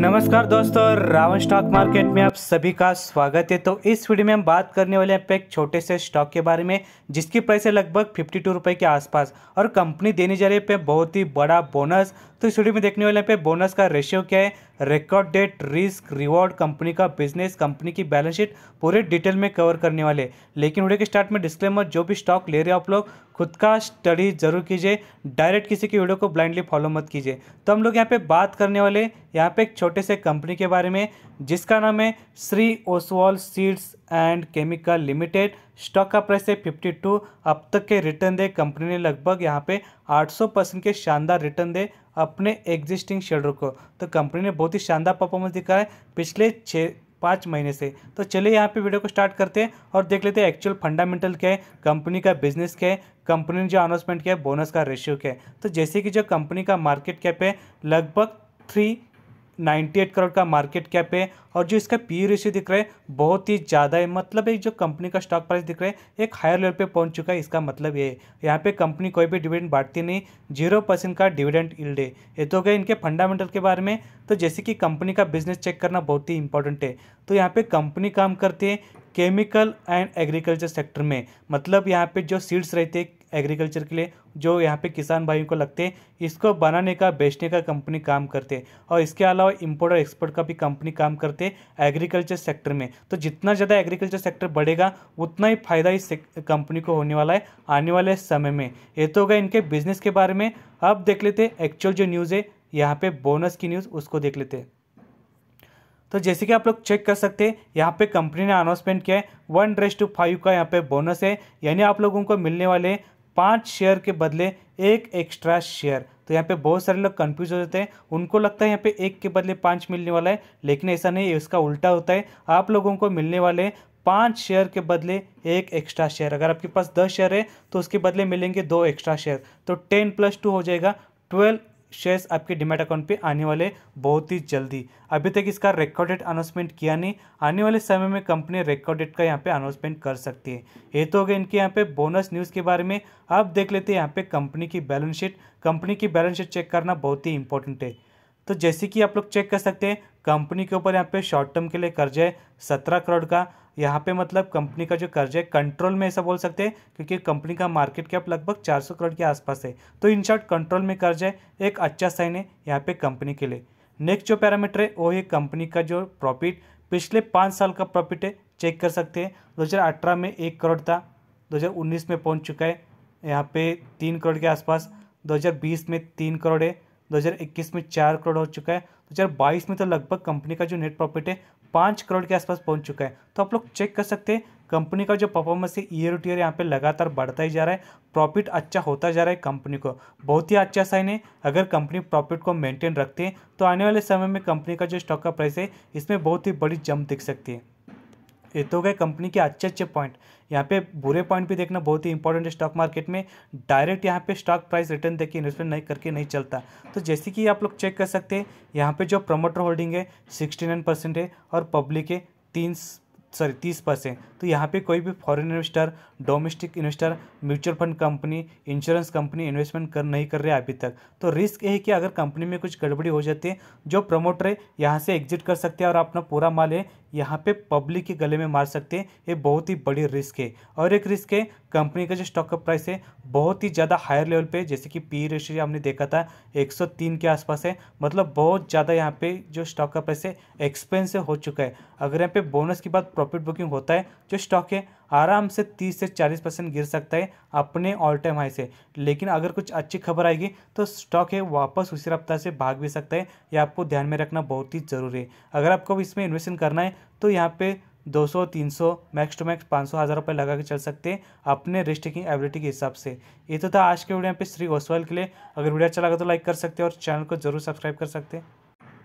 नमस्कार दोस्तों Ravan stock market में आप सभी का स्वागत है तो इस वीडियो में हम बात करने वाले हैं एक छोटे से स्टॉक के बारे में जिसकी प्राइस है लगभग फिफ्टी टू रुपये के आसपास और कंपनी देने जा रही है पे बहुत ही बड़ा बोनस तो इस वीडियो में देखने वाले पे बोनस का रेशियो क्या है record date risk reward company का बिजनेस कंपनी की बैलेंस शीट पूरे डिटेल में कवर करने वाले लेकिन वीडियो के स्टार्ट में डिस्क्लेमर जो भी स्टॉक ले रहे हो आप लोग खुद का स्टडी जरूर कीजिए डायरेक्ट किसी की वीडियो को ब्लाइंडली फॉलो मत कीजिए तो हम लोग यहाँ पे बात करने वाले यहाँ पे एक छोटे से कंपनी के बारे में जिसका नाम है Shri Oswal seeds and chemical limited stock का प्राइस है फिफ्टी टू अब तक के रिटर्न दे कंपनी ने लगभग यहाँ पे सौ परसेंट के शानदार रिटर्न दे अपने एग्जिस्टिंग शेयर को तो कंपनी ने बहुत ही शानदार परफॉर्मेंस दिखाया है पिछले छः पाँच महीने से तो चलिए यहाँ पे वीडियो को स्टार्ट करते हैं और देख लेते हैं एक्चुअल फंडामेंटल क्या है कंपनी का बिजनेस क्या है कंपनी ने जो अनाउंसमेंट किया है बोनस का रेशियो क्या है तो जैसे कि जो कंपनी का मार्केट कैप है लगभग थ्री 98 करोड़ का मार्केट कैप है और जो इसका पी रेशियो दिख रहा है बहुत ही ज़्यादा है मतलब एक जो कंपनी का स्टॉक प्राइस दिख रहा है एक हायर लेवल पे पहुंच चुका है इसका मतलब ये यहाँ पे कंपनी कोई भी डिविडेंड बांटती नहीं जीरो परसेंट का डिविडेंड इल्ड है ये तो गए इनके फंडामेंटल के बारे में तो जैसे कि कंपनी का बिजनेस चेक करना बहुत ही इंपॉर्टेंट है तो यहाँ पर कंपनी काम करती है केमिकल एंड एग्रीकल्चर सेक्टर में मतलब यहाँ पे जो सीड्स रहते हैं एग्रीकल्चर के लिए जो यहाँ पे किसान भाइयों को लगते हैं इसको बनाने का बेचने का कंपनी काम करते हैं और इसके अलावा इंपोर्ट और एक्सपोर्ट का भी कंपनी काम करते हैं एग्रीकल्चर सेक्टर में तो जितना ज़्यादा एग्रीकल्चर सेक्टर बढ़ेगा उतना ही फायदा इस कंपनी को होने वाला है आने वाले समय में ये तो हो इनके बिजनेस के बारे में अब देख लेते एक्चुअल जो न्यूज़ है यहाँ पर बोनस की न्यूज़ उसको देख लेते हैं तो जैसे कि आप लोग चेक कर सकते हैं यहाँ पे कंपनी ने अनाउंसमेंट किया है वन ड्रेस टू फाइव का यहाँ पे बोनस है यानी आप लोगों को मिलने वाले पाँच शेयर के बदले एक एक्स्ट्रा शेयर तो यहाँ पे बहुत सारे लोग कंफ्यूज हो जाते हैं उनको लगता है यहाँ पे एक के बदले पाँच मिलने वाला है लेकिन ऐसा नहीं इसका उल्टा होता है आप लोगों को मिलने वाले पाँच शेयर के बदले एक एक्स्ट्रा शेयर अगर आपके पास दस शेयर है तो उसके बदले मिलेंगे दो एक्स्ट्रा शेयर तो टेन प्लस टू हो जाएगा ट्वेल्व शेयर्स आपके डिमेट अकाउंट पे आने वाले बहुत ही जल्दी अभी तक इसका रिकॉर्डेड अनाउंसमेंट किया नहीं आने वाले समय में कंपनी रिकॉर्डेड का यहाँ पे अनाउंसमेंट कर सकती है ये तो हो गया इनके यहाँ पे बोनस न्यूज़ के बारे में आप देख लेते हैं यहाँ पे कंपनी की बैलेंस शीट कंपनी की बैलेंस शीट चेक करना बहुत ही इंपॉर्टेंट है तो जैसे कि आप लोग चेक कर सकते हैं कंपनी के ऊपर यहाँ पे शॉर्ट टर्म के लिए कर्ज है सत्रह करोड़ का यहाँ पे मतलब कंपनी का जो कर्ज है कंट्रोल में ऐसा बोल सकते हैं क्योंकि कंपनी का मार्केट कैप लगभग 400 करोड़ के आसपास है तो इन शॉर्ट कंट्रोल में कर्ज है एक अच्छा साइन है यहाँ पे कंपनी के लिए नेक्स्ट जो पैरामीटर है वो है कंपनी का जो प्रॉफिट पिछले पाँच साल का प्रॉफिट है चेक कर सकते हैं दो में एक करोड़ था दो में पहुंच चुका है यहाँ पे तीन करोड़ के आसपास दो में तीन करोड़ है 2021 में चार करोड़ हो चुका है 2022 में तो लगभग कंपनी का जो नेट प्रॉफिट है पाँच करोड़ के आसपास पहुंच चुका है तो आप लोग चेक कर सकते हैं कंपनी का जो परफॉर्मेंस है ईयर टू ईयर यहाँ पे लगातार बढ़ता ही जा रहा है प्रॉफिट अच्छा होता जा रहा है कंपनी को बहुत ही अच्छा साइन है अगर कंपनी प्रॉफिट को मेंटेन रखती है तो आने वाले समय में कंपनी का जो स्टॉक का प्राइस है इसमें बहुत ही बड़ी जंप दिख सकती है ये तो गए कंपनी के अच्छे अच्छे पॉइंट यहाँ पे बुरे पॉइंट भी देखना बहुत ही इंपॉर्टेंट है स्टॉक मार्केट में डायरेक्ट यहाँ पे स्टॉक प्राइस रिटर्न देके के इन्वेस्टमेंट नहीं करके नहीं चलता तो जैसे कि आप लोग चेक कर सकते हैं यहाँ पे जो प्रमोटर होल्डिंग है सिक्सटी नाइन परसेंट है और पब्लिक है तीन सॉरी तीस परसेंट तो यहाँ पे कोई भी foreign investor domestic investor mutual fund company insurance company investment कर नहीं कर रहे अभी तक तो रिस्क ये है कि अगर कंपनी में कुछ गड़बड़ी हो जाती है जो प्रमोटर है यहाँ से एग्जिट कर सकते हैं और अपना पूरा माल है यहाँ पे पब्लिक के गले में मार सकते हैं ये बहुत ही बड़ी रिस्क है और एक रिस्क है कंपनी का जो स्टॉक का प्राइस है बहुत ही ज़्यादा हायर लेवल पे जैसे कि पी रेशियो e हमने देखा था 103 के आसपास है मतलब बहुत ज़्यादा यहाँ पे जो स्टॉक का प्राइस है एक्सपेंसिव हो चुका है अगर यहाँ पे बोनस की बात प्रॉफिट बुकिंग होता है जो स्टॉक है आराम से 30 से 40 परसेंट गिर सकता है अपने ऑल टाइम हाई से लेकिन अगर कुछ अच्छी खबर आएगी तो स्टॉक है वापस उसी रफ्तार से भाग भी सकता है यह आपको ध्यान में रखना बहुत ही ज़रूरी है अगर आपको इसमें इन्वेस्टमेंट करना है तो यहाँ पे 200, 300 मैक्स टू मैक्स पाँच सौ हज़ार रुपये लगा के चल सकते हैं अपने रिस्ट की एबिलिटी के हिसाब से ये तो था आज के वीडियो यहाँ पे श्री ओसवाल के लिए अगर वीडियो अच्छा लगा तो लाइक कर सकते हैं और चैनल को जरूर सब्सक्राइब कर सकते हैं